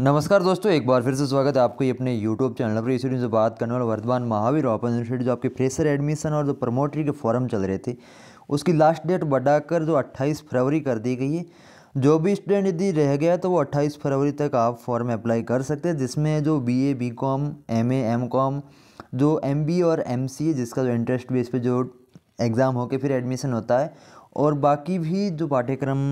नमस्कार दोस्तों एक बार फिर से स्वागत है आपको ये अपने यूट्यूब चैनल पर इसी से बात करने वाला वर्धमान महावीर ओपन यूनिवर्सिटी जो आपके फ्रेशर एडमिशन और जो प्रमोटरी के फॉर्म चल रहे थे उसकी लास्ट डेट बढ़ाकर जो 28 फरवरी कर दी गई है जो भी स्टूडेंट यदि रह गया तो वो 28 फरवरी तक आप फॉर्म अप्लाई कर सकते हैं जिसमें जो B A B com M M com जो एम बी और एम सी जिसका जो इंटरेस्ट बेस पर जो एग्ज़ाम होकर फिर एडमिशन होता है और बाकी भी जो पाठ्यक्रम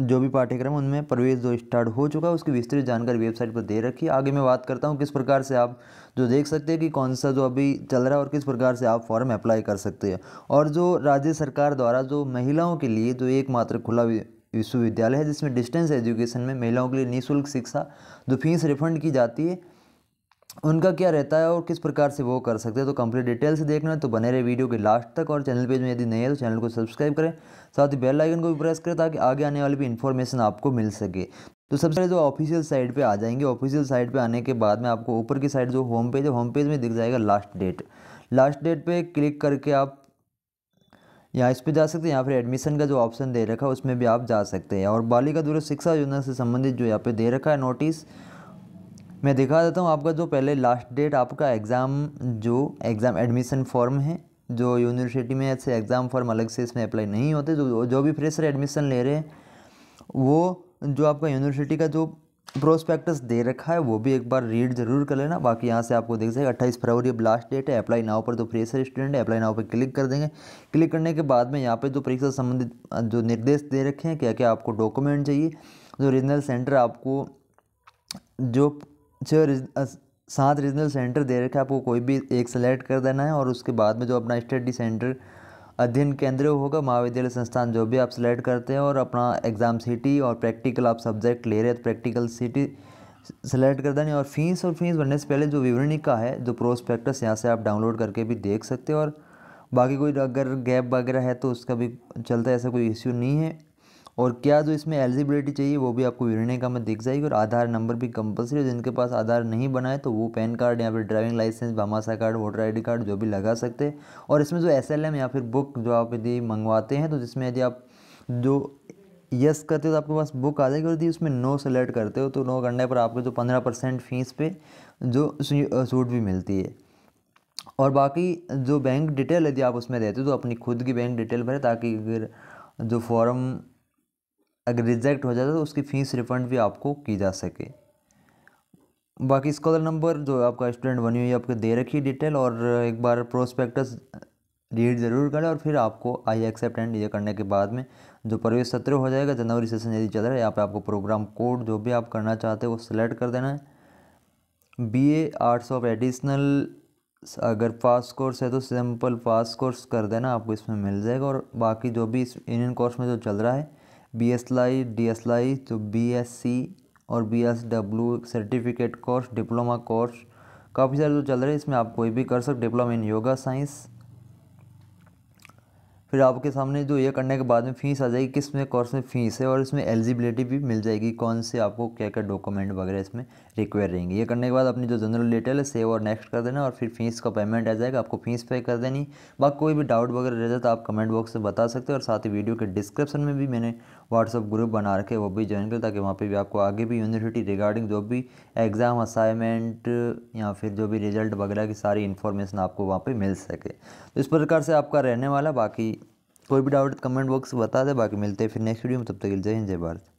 जो भी पाठ्यक्रम उनमें प्रवेश जो स्टार्ट हो चुका है उसकी विस्तृत जानकारी वेबसाइट पर दे रखी है आगे मैं बात करता हूँ किस प्रकार से आप जो देख सकते हैं कि कौन सा जो अभी चल रहा है और किस प्रकार से आप फॉर्म अप्लाई कर सकते हैं और जो राज्य सरकार द्वारा जो महिलाओं के लिए जो एकमात्र खुला विश्वविद्यालय है जिसमें डिस्टेंस एजुकेशन में महिलाओं के लिए निःशुल्क शिक्षा जो फीस रिफंड की जाती है उनका क्या रहता है और किस प्रकार से वो कर सकते हैं तो कंप्लीट डिटेल से देखना तो बने रहे वीडियो के लास्ट तक और चैनल पेज में यदि नहीं है तो चैनल को सब्सक्राइब करें साथ ही बेल आइकन को भी प्रेस करें ताकि आगे आने वाली भी इन्फॉर्मेशन आपको मिल सके तो सबसे पहले जो ऑफिशियल साइट पे आ जाएंगे ऑफिशियल साइट पे आने के बाद में आपको ऊपर की साइड जो होम पेज है होम पेज में दिख जाएगा लास्ट डेट लास्ट डेट पे क्लिक करके आप यहाँ इस पर जा सकते हैं यहाँ फिर एडमिशन का जो ऑप्शन दे रखा है उसमें भी आप जा सकते हैं और बालिका दूर शिक्षा योजना से संबंधित जो यहाँ पे दे रखा है नोटिस मैं दिखा देता हूँ आपका जो पहले लास्ट डेट आपका एग्ज़ाम जो एग्ज़ाम एडमिशन फॉर्म है जो यूनिवर्सिटी में ऐसे एग्ज़ाम फॉर्म अलग से इसमें अप्लाई नहीं होते जो जो भी फ्रेशर एडमिशन ले रहे हैं वो जो आपका यूनिवर्सिटी का जो प्रोस्पेक्टस दे रखा है वो भी एक बार रीड जरूर कर लेना बाकी यहाँ से आपको देख सकते अट्ठाईस फरवरी अब लास्ट डेट है अप्लाई नाव पर तो फ्रेशर स्टूडेंट है अप्लाई नाव पर क्लिक कर देंगे क्लिक करने के बाद में यहाँ पे जो तो परीक्षा संबंधित जो निर्देश दे रखे हैं क्या क्या आपको डॉक्यूमेंट चाहिए जो रीजनल सेंटर आपको जो छः सात रीजनल सेंटर दे रखे आपको कोई भी एक सेलेक्ट कर देना है और उसके बाद में जो अपना स्टडी सेंटर अध्ययन केंद्र होगा महाविद्यालय संस्थान जो भी आप सेलेक्ट करते हैं और अपना एग्ज़ाम सिटी और प्रैक्टिकल आप सब्जेक्ट ले रहे हैं तो प्रैक्टिकल सिटी सेलेक्ट कर देनी और फीस और फीस भरने से पहले जो विवरणी का है जो प्रोस्पेक्टस यहाँ से आप डाउनलोड करके भी देख सकते हो और बाकी कोई अगर गैप वगैरह है तो उसका भी चलता है ऐसा कोई इश्यू नहीं है और क्या जो इसमें एलिजिबिलिटी चाहिए वो भी आपको विरने का में दिख जाएगी और आधार नंबर भी कंपलसरी है जिनके पास आधार नहीं बना है तो वो पैन कार्ड या फिर driving licence Bhamashah card voter ID card जो भी लगा सकते हैं और इसमें जो एस या फिर बुक जो आप यदि मंगवाते हैं तो जिसमें यदि आप जो यस करते हो तो आपके पास बुक आ जाएगी और यदि उसमें नो सेलेक्ट करते हो तो नो करने पर आपको जो पंद्रह परसेंट फीस पे जो छूट भी मिलती है और बाकी जो बैंक डिटेल यदि आप उसमें देते हो तो अपनी खुद की बैंक डिटेल भरें ताकि अगर जो फॉर्म अगर रिजेक्ट हो जाता है तो उसकी फ़ीस रिफंड भी आपको की जा सके बाकी स्कॉलर नंबर जो आपका स्टूडेंट बनी हुई है आपके दे रखी है डिटेल और एक बार प्रोस्पेक्टस रीड ज़रूर करें और फिर आपको आई एक्सेप्ट एंड ये करने के बाद में जो प्रवेश सत्र हो जाएगा जनवरी सेशन यदि चल रहा है यहाँ पर आपको प्रोग्राम कोड जो भी आप करना चाहते हो वो सिलेक्ट कर देना है B A arts of additional अगर पास कोर्स है तो सिंपल पास कोर्स कर देना आपको इसमें मिल जाएगा और बाकी जो भी इस इन कोर्स में जो चल रहा है बी एस लाई डी एस लाई जो बी एस सी और B S W certificate course diploma course काफ़ी सारे जो चल रहे हैं इसमें आप कोई भी कर सकते डिप्लोमा इन योगा साइंस फिर आपके सामने जो ये करने के बाद में फ़ीस आ जाएगी किस में कोर्स में फ़ीस है और इसमें एलिजिबिलिटी भी मिल जाएगी कौन से आपको क्या क्या डॉक्यूमेंट वगैरह इसमें रिक्वायर रहेंगे ये करने के बाद अपनी जो जनरल डिटेल है सेव और नेक्स्ट कर देना और फिर फ़ीस का पेमेंट आ जाएगा आपको फ़ीस पे कर देनी बाकी कोई भी डाउट वगैरह रह जाए तो आप कमेंट बॉक्स में बता सकते हो और साथ ही वीडियो के डिस्क्रिप्शन में भी मैंने व्हाट्सअप ग्रुप बना रखे वो भी ज्वाइन कर ताकि वहाँ पर भी आपको आगे भी यूनिवर्सिटी रिगार्डिंग जो भी एग्ज़ाम असाइनमेंट या फिर जो भी रिजल्ट वगैरह की सारी इन्फॉर्मेशन आपको वहाँ पर मिल सके इस प्रकार से आपका रहने वाला बाकी कोई भी डाउट कमेंट बॉक्स बता दे बाकी मिलते हैं फिर नेक्स्ट वीडियो में तब तक जय हिंद जय भारत